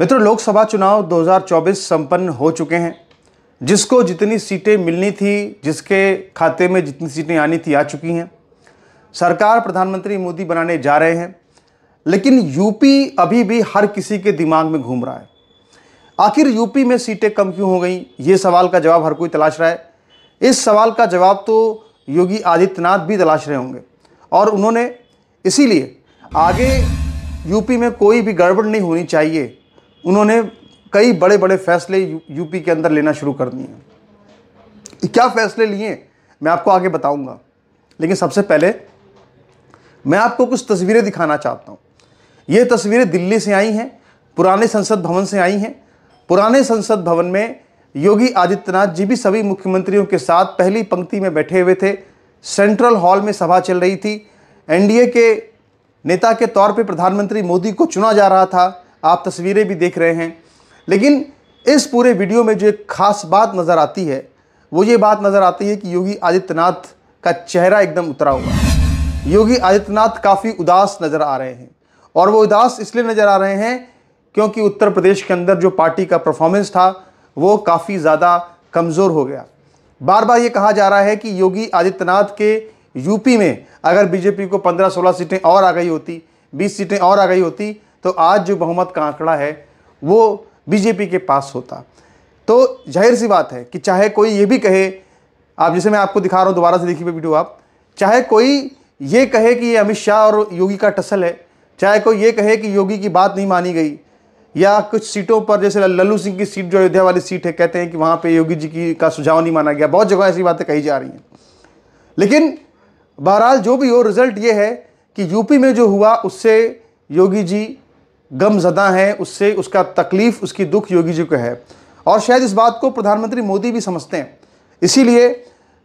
मित्रों लोकसभा चुनाव 2024 संपन्न हो चुके हैं जिसको जितनी सीटें मिलनी थी जिसके खाते में जितनी सीटें आनी थी आ चुकी हैं सरकार प्रधानमंत्री मोदी बनाने जा रहे हैं लेकिन यूपी अभी भी हर किसी के दिमाग में घूम रहा है आखिर यूपी में सीटें कम क्यों हो गई ये सवाल का जवाब हर कोई तलाश रहा है इस सवाल का जवाब तो योगी आदित्यनाथ भी तलाश रहे होंगे और उन्होंने इसीलिए आगे यूपी में कोई भी गड़बड़ नहीं होनी चाहिए उन्होंने कई बड़े बड़े फैसले यू, यूपी के अंदर लेना शुरू कर दिए क्या फैसले लिए मैं आपको आगे बताऊंगा लेकिन सबसे पहले मैं आपको कुछ तस्वीरें दिखाना चाहता हूँ ये तस्वीरें दिल्ली से आई हैं पुराने संसद भवन से आई हैं पुराने संसद भवन में योगी आदित्यनाथ जी भी सभी मुख्यमंत्रियों के साथ पहली पंक्ति में बैठे हुए थे सेंट्रल हॉल में सभा चल रही थी एनडीए के नेता के तौर पर प्रधानमंत्री मोदी को चुना जा रहा था आप तस्वीरें भी देख रहे हैं लेकिन इस पूरे वीडियो में जो एक खास बात नज़र आती है वो ये बात नज़र आती है कि योगी आदित्यनाथ का चेहरा एकदम उतरा हुआ है योगी आदित्यनाथ काफ़ी उदास नज़र आ रहे हैं और वो उदास इसलिए नज़र आ रहे हैं क्योंकि उत्तर प्रदेश के अंदर जो पार्टी का परफॉर्मेंस था वो काफ़ी ज़्यादा कमज़ोर हो गया बार बार ये कहा जा रहा है कि योगी आदित्यनाथ के यूपी में अगर बीजेपी को 15-16 सीटें और आ गई होती 20 सीटें और आ गई होती तो आज जो बहुमत का आंकड़ा है वो बीजेपी के पास होता तो जाहिर सी बात है कि चाहे कोई ये भी कहे आप जैसे मैं आपको दिखा रहा हूँ दोबारा से देखिए वीडियो आप चाहे कोई ये कहे कि ये अमित शाह और योगी का टसल है चाहे कोई ये कहे कि योगी की बात नहीं मानी गई या कुछ सीटों पर जैसे लल्लू सिंह की सीट जो अयोध्या वाली सीट है कहते हैं कि वहाँ पे योगी जी की का सुझाव नहीं माना गया बहुत जगह ऐसी बातें कही जा रही हैं लेकिन बहरहाल जो भी हो रिज़ल्ट ये है कि यूपी में जो हुआ उससे योगी जी गमज़दा हैं उससे उसका तकलीफ़ उसकी दुख योगी जी को है और शायद इस बात को प्रधानमंत्री मोदी भी समझते हैं इसीलिए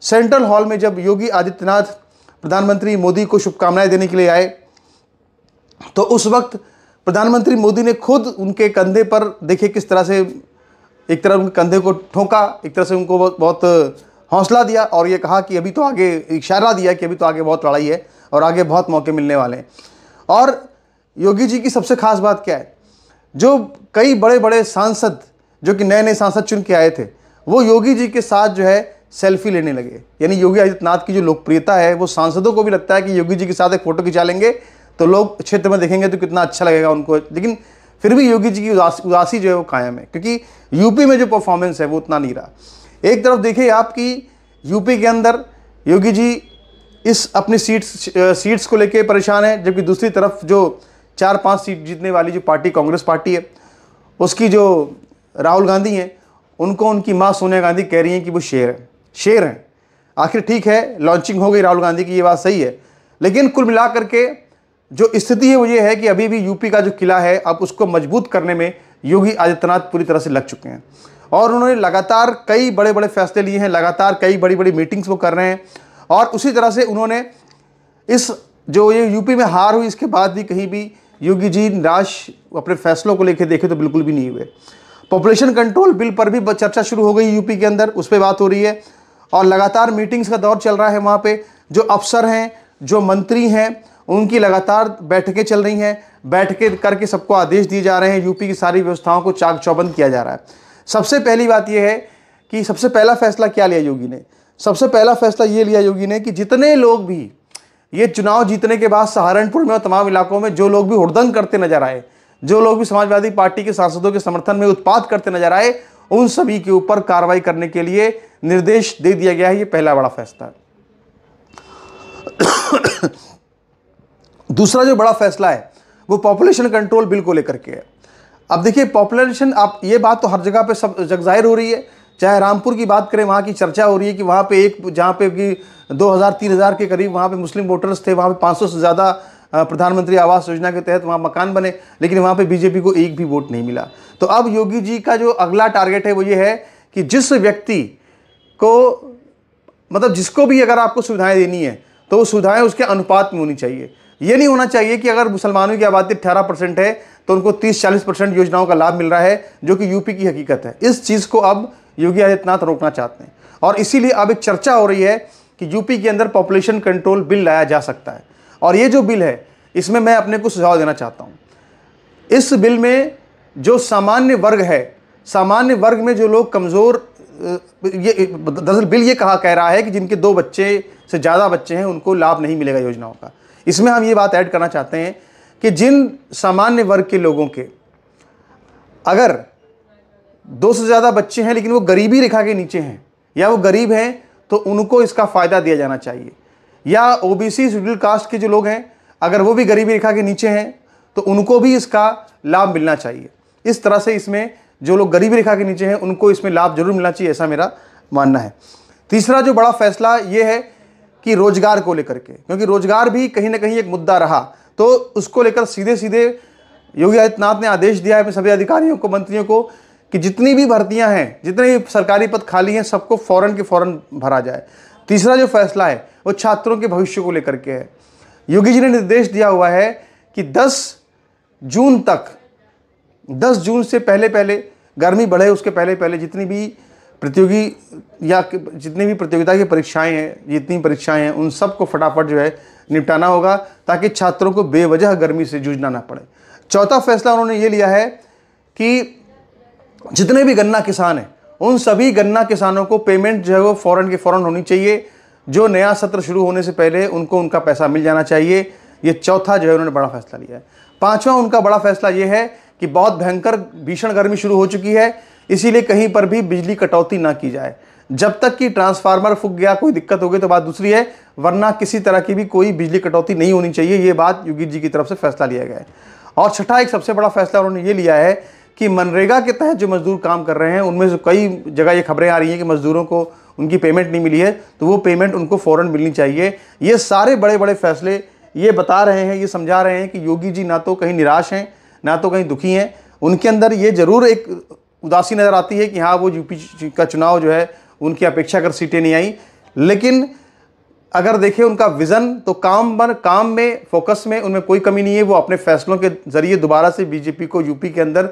सेंट्रल हॉल में जब योगी आदित्यनाथ प्रधानमंत्री मोदी को शुभकामनाएं देने के लिए आए तो उस वक्त प्रधानमंत्री मोदी ने खुद उनके कंधे पर देखे किस तरह से एक तरह उनके कंधे को ठोंका एक तरह से उनको बहुत हौसला दिया और ये कहा कि अभी तो आगे इशारा दिया कि अभी तो आगे बहुत लड़ाई है और आगे बहुत मौके मिलने वाले हैं और योगी जी की सबसे खास बात क्या है जो कई बड़े बड़े सांसद जो कि नए नए सांसद चुन के आए थे वो योगी जी के साथ जो है सेल्फी लेने लगे यानी योगी आदित्यनाथ की जो लोकप्रियता है वो सांसदों को भी लगता है कि योगी जी के साथ एक फ़ोटो खिंचा लेंगे तो लोग क्षेत्र में देखेंगे तो कितना अच्छा लगेगा उनको लेकिन फिर भी योगी जी की उदासी उदासी जो है वो कायम है क्योंकि यूपी में जो परफॉर्मेंस है वो उतना नहीं रहा एक तरफ देखिए आपकी यूपी के अंदर योगी जी इस अपनी सीट्स सीट्स को लेकर परेशान है जबकि दूसरी तरफ जो चार पाँच सीट जीतने वाली जो पार्टी कांग्रेस पार्टी है उसकी जो राहुल गांधी हैं उनको उनकी माँ सोनिया गांधी कह रही हैं कि वो शेर हैं शेर हैं आखिर ठीक है लॉन्चिंग हो गई राहुल गांधी की ये बात सही है लेकिन कुल मिला करके जो स्थिति है वो ये है कि अभी भी यूपी का जो किला है अब उसको मजबूत करने में योगी आदित्यनाथ पूरी तरह से लग चुके हैं और उन्होंने लगातार कई बड़े बड़े फैसले लिए हैं लगातार कई बड़ी बड़ी मीटिंग्स वो कर रहे हैं और उसी तरह से उन्होंने इस जो ये यूपी में हार हुई इसके बाद भी कहीं भी योगी जी निराश अपने फैसलों को लेकर देखे तो बिल्कुल भी नहीं हुए पॉपुलेशन कंट्रोल बिल पर भी चर्चा शुरू हो गई यूपी के अंदर उस पर बात हो रही है और लगातार मीटिंग्स का दौर चल रहा है वहाँ पे जो अफसर हैं जो मंत्री हैं उनकी लगातार बैठकें चल रही हैं बैठकें करके सबको आदेश दिए जा रहे हैं यूपी की सारी व्यवस्थाओं को चाक चौबंद किया जा रहा है सबसे पहली बात यह है कि सबसे पहला फैसला क्या लिया योगी ने सबसे पहला फैसला ये लिया योगी ने कि जितने लोग भी ये चुनाव जीतने के बाद सहारनपुर में और तमाम इलाकों में जो लोग भी हड़दंग करते नजर आए जो लोग भी समाजवादी पार्टी के सांसदों के समर्थन में उत्पाद करते नजर आए उन सभी के ऊपर कार्रवाई करने के लिए निर्देश दे दिया गया है ये पहला बड़ा फैसला दूसरा जो बड़ा फैसला है वो पॉपुलेशन कंट्रोल बिल को लेकर के है अब देखिए पॉपुलेशन आप ये बात तो हर जगह पे सब जग जाहिर हो रही है चाहे रामपुर की बात करें वहाँ की चर्चा हो रही है कि वहाँ पे एक जहाँ पे कि 2000 3000 के करीब वहाँ पे मुस्लिम वोटर्स थे वहाँ पे 500 से ज़्यादा प्रधानमंत्री आवास योजना के तहत वहाँ मकान बने लेकिन वहाँ पे बीजेपी को एक भी वोट नहीं मिला तो अब योगी जी का जो अगला टारगेट है वो ये है कि जिस व्यक्ति को मतलब जिसको भी अगर आपको सुविधाएँ देनी है तो वो सुविधाएँ उसके अनुपात में होनी चाहिए ये नहीं होना चाहिए कि अगर मुसलमानों की आबादी अठारह परसेंट है तो उनको तीस चालीस परसेंट योजनाओं का लाभ मिल रहा है जो कि यूपी की हकीकत है इस चीज़ को अब योगी आदित्यनाथ रोकना चाहते हैं और इसीलिए अब एक चर्चा हो रही है कि यूपी के अंदर पॉपुलेशन कंट्रोल बिल लाया जा सकता है और ये जो बिल है इसमें मैं अपने को सुझाव देना चाहता हूँ इस बिल में जो सामान्य वर्ग है सामान्य वर्ग में जो लोग कमज़ोर ये दरअसल बिल ये कहा कह रहा है कि जिनके दो बच्चे से ज़्यादा बच्चे हैं उनको लाभ नहीं मिलेगा योजनाओं का इसमें हम ये बात ऐड करना चाहते हैं कि जिन सामान्य वर्ग के लोगों के अगर दो से ज़्यादा बच्चे हैं लेकिन वो गरीबी रेखा के नीचे हैं या वो गरीब हैं तो उनको इसका फ़ायदा दिया जाना चाहिए या O B C schedule caste के जो लोग हैं अगर वो भी गरीबी रेखा के नीचे हैं तो उनको भी इसका लाभ मिलना चाहिए इस तरह से इसमें जो लोग गरीबी रेखा के नीचे हैं उनको इसमें लाभ जरूर मिलना चाहिए ऐसा मेरा मानना है तीसरा जो बड़ा फैसला ये है कि रोज़गार को लेकर के क्योंकि रोज़गार भी कहीं ना कहीं एक मुद्दा रहा तो उसको लेकर सीधे सीधे योगी आदित्यनाथ ने आदेश दिया है सभी अधिकारियों को मंत्रियों को कि जितनी भी भर्तियां हैं जितने भी सरकारी पद खाली हैं सबको फ़ौरन के फ़ौरन भरा जाए तीसरा जो फैसला है वो छात्रों के भविष्य को लेकर के है योगी जी ने निर्देश दिया हुआ है कि 10 जून तक 10 जून से पहले पहले गर्मी बढ़े उसके पहले पहले जितनी भी प्रतियोगी या जितनी भी प्रतियोगिता की परीक्षाएं हैं जितनी परीक्षाएं हैं उन सबको फटाफट जो है निपटाना होगा ताकि छात्रों को बेवजह गर्मी से जूझना ना पड़े चौथा फैसला उन्होंने ये लिया है कि जितने भी गन्ना किसान हैं उन सभी गन्ना किसानों को पेमेंट जो है वो फ़ौरन के फ़ौरन होनी चाहिए जो नया सत्र शुरू होने से पहले उनको उनका पैसा मिल जाना चाहिए ये चौथा जो है उन्होंने बड़ा फैसला लिया है पाँचवा उनका बड़ा फैसला ये है कि बहुत भयंकर भीषण गर्मी शुरू हो चुकी है इसीलिए कहीं पर भी बिजली कटौती ना की जाए जब तक कि ट्रांसफार्मर फूक गया कोई दिक्कत हो गई तो बात दूसरी है वरना किसी तरह की भी कोई बिजली कटौती नहीं होनी चाहिए ये बात योगी जी की तरफ से फैसला लिया गया है और छठा एक सबसे बड़ा फैसला उन्होंने ये लिया है कि मनरेगा के तहत जो मज़दूर काम कर रहे हैं उनमें से कई जगह ये खबरें आ रही हैं कि मज़दूरों को उनकी पेमेंट नहीं मिली है तो वो पेमेंट उनको फ़ौर मिलनी चाहिए ये सारे बड़े बड़े फैसले ये बता रहे हैं ये समझा रहे हैं कि योगी जी ना तो कहीं निराश हैं ना तो कहीं दुखी हैं उनके अंदर ये ज़रूर एक उदासी नज़र आती है कि हाँ वो यूपी का चुनाव जो है उनकी अपेक्षा कर सीटें नहीं आई लेकिन अगर देखें उनका विज़न तो काम पर काम में फोकस में उनमें कोई कमी नहीं है वो अपने फैसलों के ज़रिए दोबारा से बीजेपी को यूपी के अंदर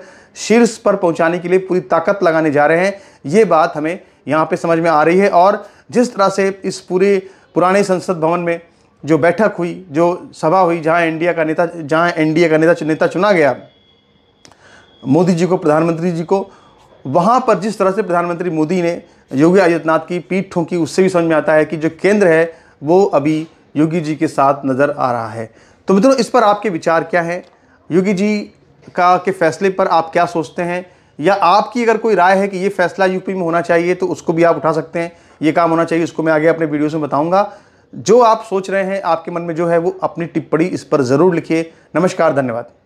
शीर्ष पर पहुंचाने के लिए पूरी ताकत लगाने जा रहे हैं ये बात हमें यहाँ पे समझ में आ रही है और जिस तरह से इस पूरे पुराने संसद भवन में जो बैठक हुई जो सभा हुई जहाँ एनडीए का नेता जहाँ एनडीए का नेता नेता चुना गया मोदी जी को प्रधानमंत्री जी को वहाँ पर जिस तरह से प्रधानमंत्री मोदी ने योगी आदित्यनाथ की पीठ ठोंकी उससे भी समझ में आता है कि जो केंद्र है वो अभी योगी जी के साथ नज़र आ रहा है तो मित्रों इस पर आपके विचार क्या हैं योगी जी का के फैसले पर आप क्या सोचते हैं या आपकी अगर कोई राय है कि ये फैसला यूपी में होना चाहिए तो उसको भी आप उठा सकते हैं ये काम होना चाहिए उसको मैं आगे अपने वीडियो में बताऊँगा जो आप सोच रहे हैं आपके मन में जो है वो अपनी टिप्पणी इस पर ज़रूर लिखिए नमस्कार धन्यवाद